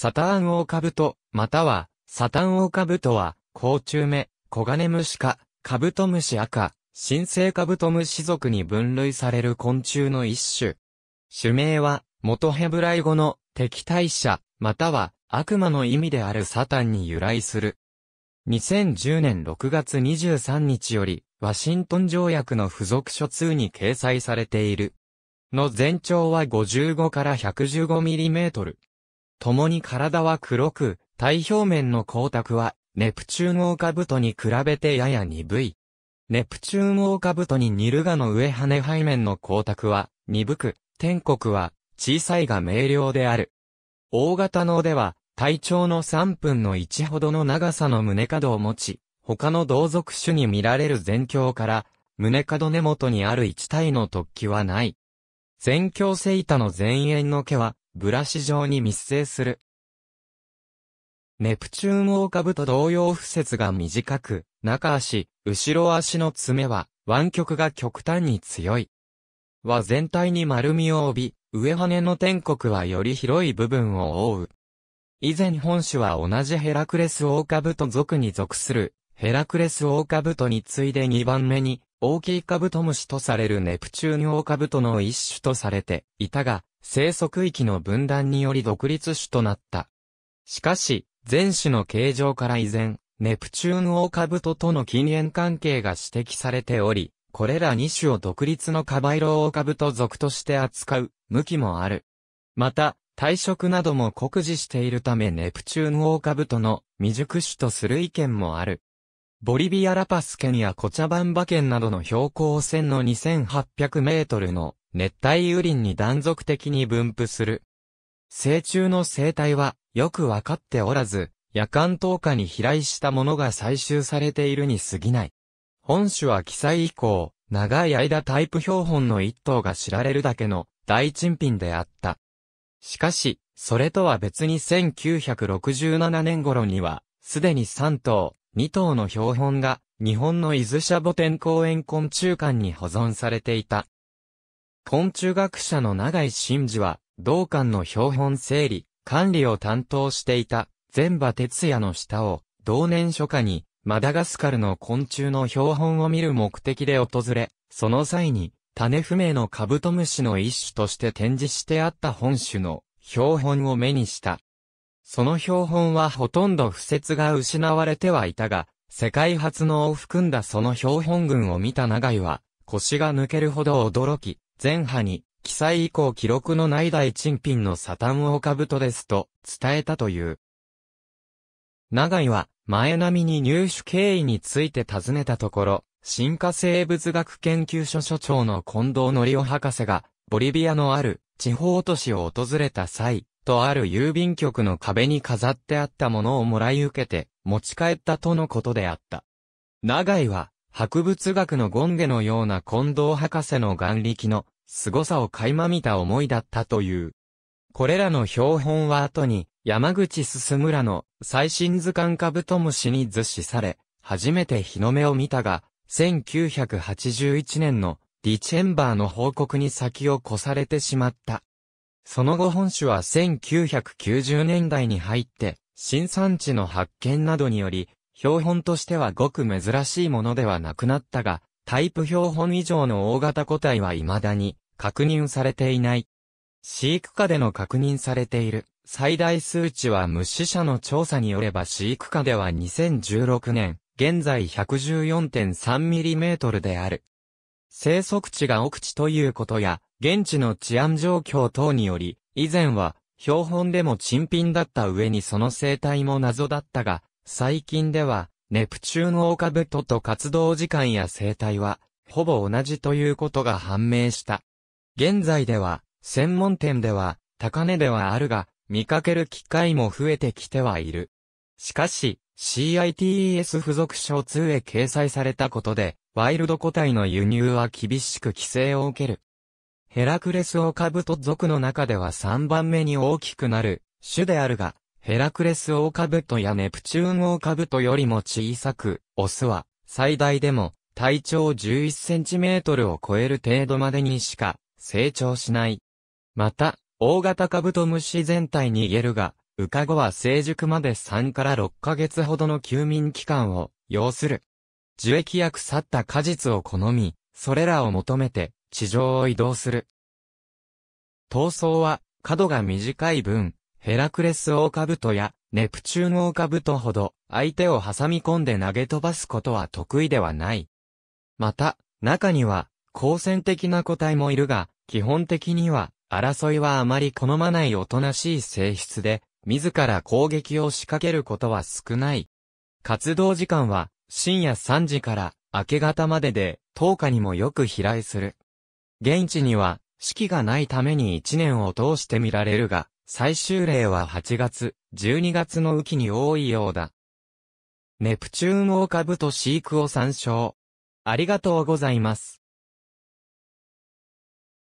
サターンオオカブト、または、サタンオオカブトは、甲虫目、コガネムシ科、カブトムシ赤、新生カブトムシ属に分類される昆虫の一種。種名は、元ヘブライ語の、敵対者、または、悪魔の意味であるサタンに由来する。2010年6月23日より、ワシントン条約の付属書2に掲載されている。の全長は55から115ミリメートル。共に体は黒く、体表面の光沢は、ネプチューンオオカブトに比べてやや鈍い。ネプチューンオオカブトにニルガの上羽背面の光沢は、鈍く、天国は、小さいが明瞭である。大型のでは、体長の3分の1ほどの長さの胸角を持ち、他の同族種に見られる全鏡から、胸角根元にある一体の突起はない。全鏡セイタの前縁の毛は、ブラシ状に密生する。ネプチューンオオカブと同様不節が短く、中足、後ろ足の爪は、湾曲が極端に強い。は全体に丸みを帯び、上羽の天国はより広い部分を覆う。以前本種は同じヘラクレスオオカブト族に属する、ヘラクレスオオカブトに次いで2番目に、大きいカブトムシとされるネプチューンオオカブトの一種とされていたが、生息域の分断により独立種となった。しかし、全種の形状から依然、ネプチューンオオカブトとの近縁関係が指摘されており、これら2種を独立のカバイロオオカブト属として扱う、向きもある。また、体色なども酷似しているためネプチューンオオカブトの未熟種とする意見もある。ボリビアラパス県やコチャバンバ県などの標高線の2800メートルの熱帯雨林に断続的に分布する。成虫の生態はよくわかっておらず、夜間投下に飛来したものが採集されているに過ぎない。本種は記載以降、長い間タイプ標本の一頭が知られるだけの大珍品であった。しかし、それとは別に1967年頃には、すでに3頭、2頭の標本が、日本の伊豆シャボテン公園昆虫館に保存されていた。昆虫学者の永井真嗣は、同館の標本整理、管理を担当していた、全場哲也の下を、同年初夏に、マダガスカルの昆虫の標本を見る目的で訪れ、その際に、種不明のカブトムシの一種として展示してあった本種の標本を目にした。その標本はほとんど不説が失われてはいたが、世界初のを含んだその標本群を見た長井は、腰が抜けるほど驚き、前派に、記載以降記録のない大珍品のサタンオカブトですと伝えたという。長井は、前並みに入手経緯について尋ねたところ、進化生物学研究所所長の近藤則夫博士が、ボリビアのある地方都市を訪れた際、とある郵便局の壁に飾ってあったものをもらい受けて、持ち帰ったとのことであった。長井は、博物学のゴンゲのような近藤博士の眼力の凄さを垣間見た思いだったという。これらの標本は後に山口進村の最新図鑑カブトムシに図示され、初めて日の目を見たが、1981年のディチェンバーの報告に先を越されてしまった。その後本種は1990年代に入って、新産地の発見などにより、標本としてはごく珍しいものではなくなったが、タイプ標本以上の大型個体は未だに確認されていない。飼育下での確認されている最大数値は無視者の調査によれば飼育下では2016年、現在 114.3mm である。生息地が奥地ということや、現地の治安状況等により、以前は標本でも珍品だった上にその生態も謎だったが、最近では、ネプチューンオオカブトと活動時間や生態は、ほぼ同じということが判明した。現在では、専門店では、高値ではあるが、見かける機会も増えてきてはいる。しかし、CITES 付属書2へ掲載されたことで、ワイルド個体の輸入は厳しく規制を受ける。ヘラクレスオカブト族の中では3番目に大きくなる種であるが、ヘラクレスオオカブトやネプチューンオオカブトよりも小さく、オスは、最大でも、体長11センチメートルを超える程度までにしか、成長しない。また、大型カブトムシ全体に言えるが、ウカゴは成熟まで3から6ヶ月ほどの休眠期間を要する。樹液や腐った果実を好み、それらを求めて地上を移動する。闘争は角が短い分、ヘラクレスオオカブトやネプチューンオオカブトほど相手を挟み込んで投げ飛ばすことは得意ではない。また、中には好戦的な個体もいるが、基本的には争いはあまり好まないおとなしい性質で、自ら攻撃を仕掛けることは少ない。活動時間は深夜3時から明け方までで10日にもよく飛来する。現地には四季がないために一年を通して見られるが、最終例は8月、12月の雨季に多いようだ。ネプチューンオオカブト飼育を参照。ありがとうございます。